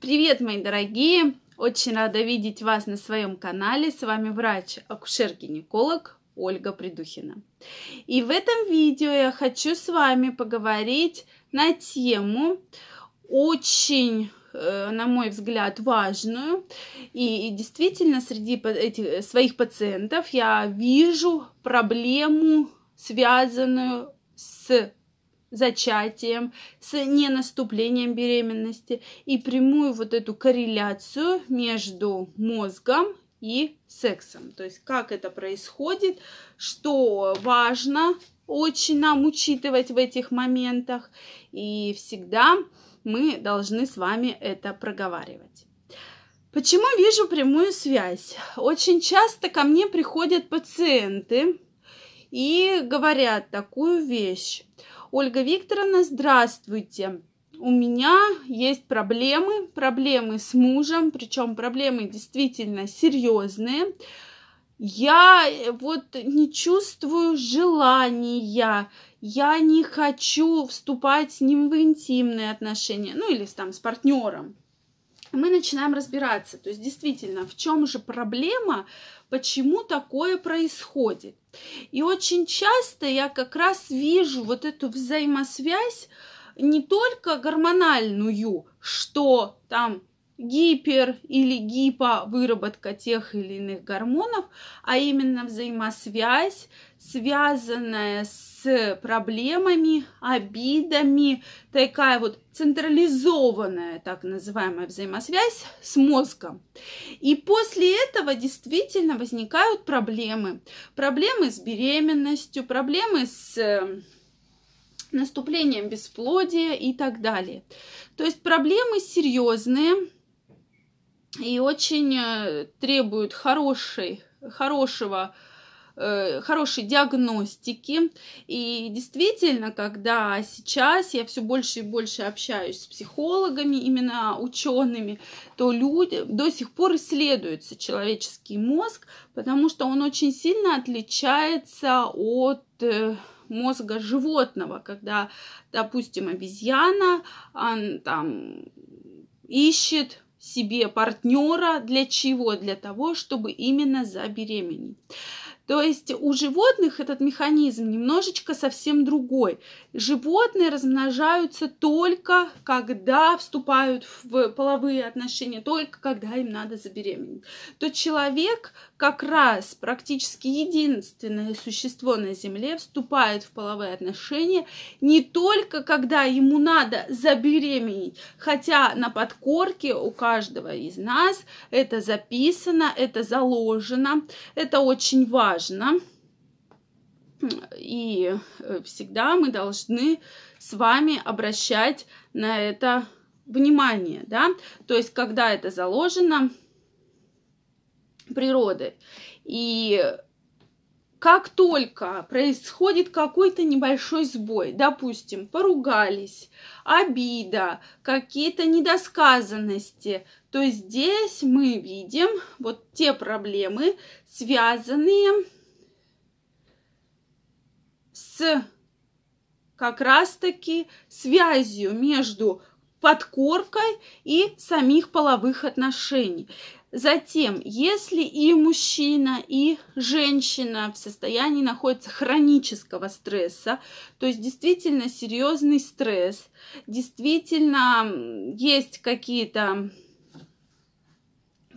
Привет, мои дорогие! Очень рада видеть вас на своем канале. С вами врач-акушер-гинеколог Ольга Придухина. И в этом видео я хочу с вами поговорить на тему очень э, на мой взгляд, важную. И, и действительно, среди этих, э, своих пациентов я вижу проблему, связанную с зачатием, с ненаступлением беременности и прямую вот эту корреляцию между мозгом и сексом. То есть как это происходит, что важно очень нам учитывать в этих моментах. И всегда мы должны с вами это проговаривать. Почему вижу прямую связь? Очень часто ко мне приходят пациенты и говорят такую вещь. Ольга Викторовна, здравствуйте. У меня есть проблемы, проблемы с мужем, причем проблемы действительно серьезные. Я э, вот не чувствую желания, я не хочу вступать с ним в интимные отношения, ну или с, там с партнером мы начинаем разбираться, то есть действительно, в чем же проблема, почему такое происходит. И очень часто я как раз вижу вот эту взаимосвязь не только гормональную, что там гипер или гипо выработка тех или иных гормонов, а именно взаимосвязь, связанная с проблемами, обидами, такая вот централизованная так называемая взаимосвязь с мозгом. И после этого действительно возникают проблемы. Проблемы с беременностью, проблемы с э, наступлением бесплодия и так далее. То есть проблемы серьезные, и очень э, требует хорошей, хорошего э, хорошей диагностики. И действительно, когда сейчас я все больше и больше общаюсь с психологами, именно учеными, то люди до сих пор исследуется человеческий мозг, потому что он очень сильно отличается от э, мозга животного, когда, допустим, обезьяна, он, там ищет себе партнера для чего? Для того, чтобы именно забеременеть. То есть у животных этот механизм немножечко совсем другой. Животные размножаются только когда вступают в половые отношения, только когда им надо забеременеть. То человек как раз практически единственное существо на Земле вступает в половые отношения не только когда ему надо забеременеть, хотя на подкорке у каждого из нас это записано, это заложено, это очень важно важно. И э, всегда мы должны с вами обращать на это внимание, да, то есть когда это заложено природой. И как только происходит какой-то небольшой сбой, допустим, поругались, обида, какие-то недосказанности, то здесь мы видим вот те проблемы, связанные с как раз-таки связью между подкоркой и самих половых отношений. Затем, если и мужчина, и женщина в состоянии находятся хронического стресса, то есть действительно серьезный стресс, действительно есть какие-то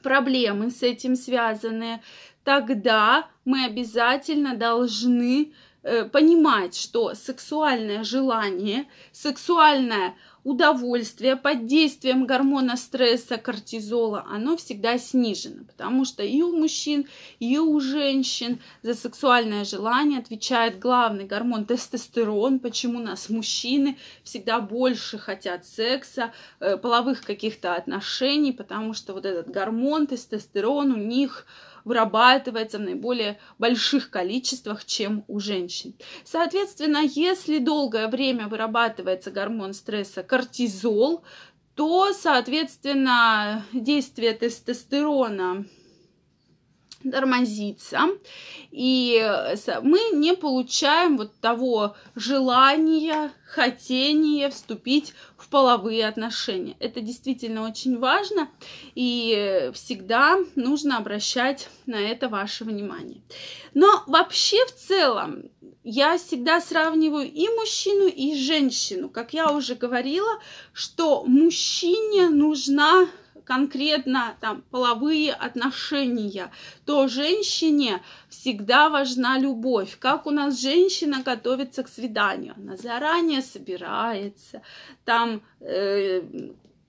проблемы с этим связанные, тогда мы обязательно должны э, понимать, что сексуальное желание, сексуальное удовольствие под действием гормона стресса, кортизола, оно всегда снижено, потому что и у мужчин, и у женщин за сексуальное желание отвечает главный гормон тестостерон, почему у нас мужчины всегда больше хотят секса, э, половых каких-то отношений, потому что вот этот гормон тестостерон у них вырабатывается в наиболее больших количествах, чем у женщин. Соответственно, если долгое время вырабатывается гормон стресса кортизол, то, соответственно, действие тестостерона тормозится, и э, мы не получаем вот того желания, хотения вступить в половые отношения. Это действительно очень важно, и всегда нужно обращать на это ваше внимание. Но вообще в целом я всегда сравниваю и мужчину, и женщину. Как я уже говорила, что мужчине нужна конкретно там половые отношения, то женщине всегда важна любовь. Как у нас женщина готовится к свиданию? Она заранее собирается, там э,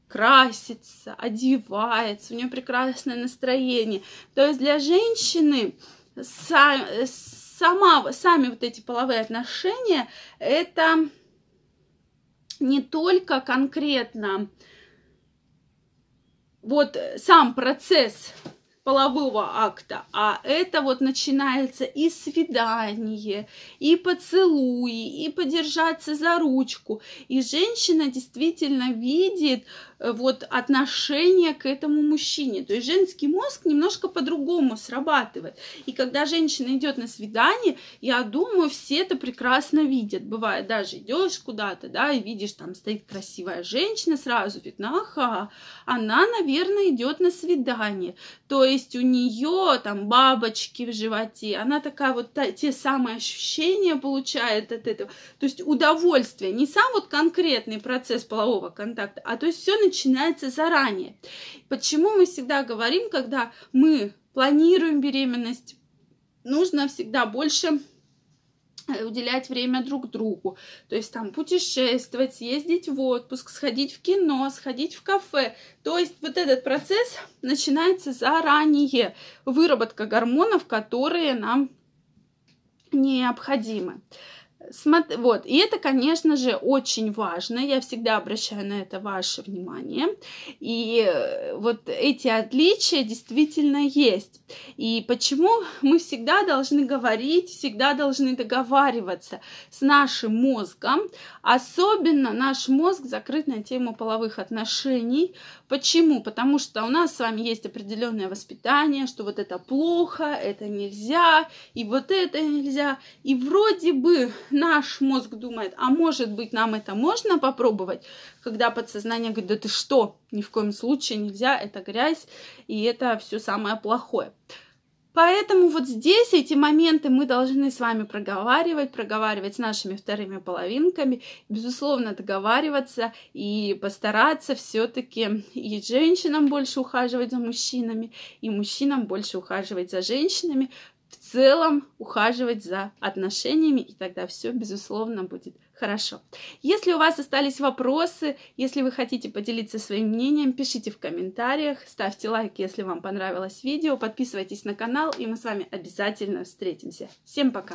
красится, одевается, у нее прекрасное настроение. То есть для женщины сам, сама, сами вот эти половые отношения это не только конкретно э, вот э, сам процесс полового акта, а это вот начинается и свидание, и поцелуи, и подержаться за ручку. И женщина действительно видит, Э, вот отношение к этому мужчине. То есть женский мозг немножко по-другому срабатывает. И когда женщина идет на свидание, я думаю, все это прекрасно видят. Бывает, даже идешь куда-то, да, и видишь, там стоит красивая женщина, сразу видно, ага, она, наверное, идет на свидание. То есть у нее там бабочки в животе, она такая вот та, те самые ощущения получает от этого. То есть удовольствие, не сам вот конкретный процесс полового контакта, а то есть все начинается начинается заранее. Почему мы всегда говорим, когда мы планируем беременность, нужно всегда больше э, уделять время друг другу. То есть там путешествовать, ездить в отпуск, сходить в кино, сходить в кафе. То есть вот этот процесс начинается заранее. Выработка гормонов, которые нам необходимы. Вот, и это, конечно же, очень важно. Я всегда обращаю на это ваше внимание. И э, вот эти отличия действительно есть. И почему мы всегда должны говорить, всегда должны договариваться с нашим мозгом. Особенно наш мозг закрыт на тему половых отношений. Почему? Потому что у нас с вами есть определенное воспитание, что вот это плохо, это нельзя, и вот это нельзя. И вроде бы наш мозг думает, а может быть нам это можно попробовать, когда подсознание говорит, да ты что, ни в коем случае нельзя, это грязь, и это все самое плохое. Поэтому вот здесь эти моменты мы должны с вами проговаривать, проговаривать с нашими вторыми половинками, безусловно, договариваться и постараться все-таки и женщинам больше ухаживать за мужчинами, и мужчинам больше ухаживать за женщинами, целом ухаживать за отношениями, и тогда все, безусловно, будет хорошо. Если у вас остались вопросы, если вы хотите поделиться своим мнением, пишите в комментариях, ставьте лайк, если вам понравилось видео, подписывайтесь на канал, и мы с вами обязательно встретимся. Всем пока!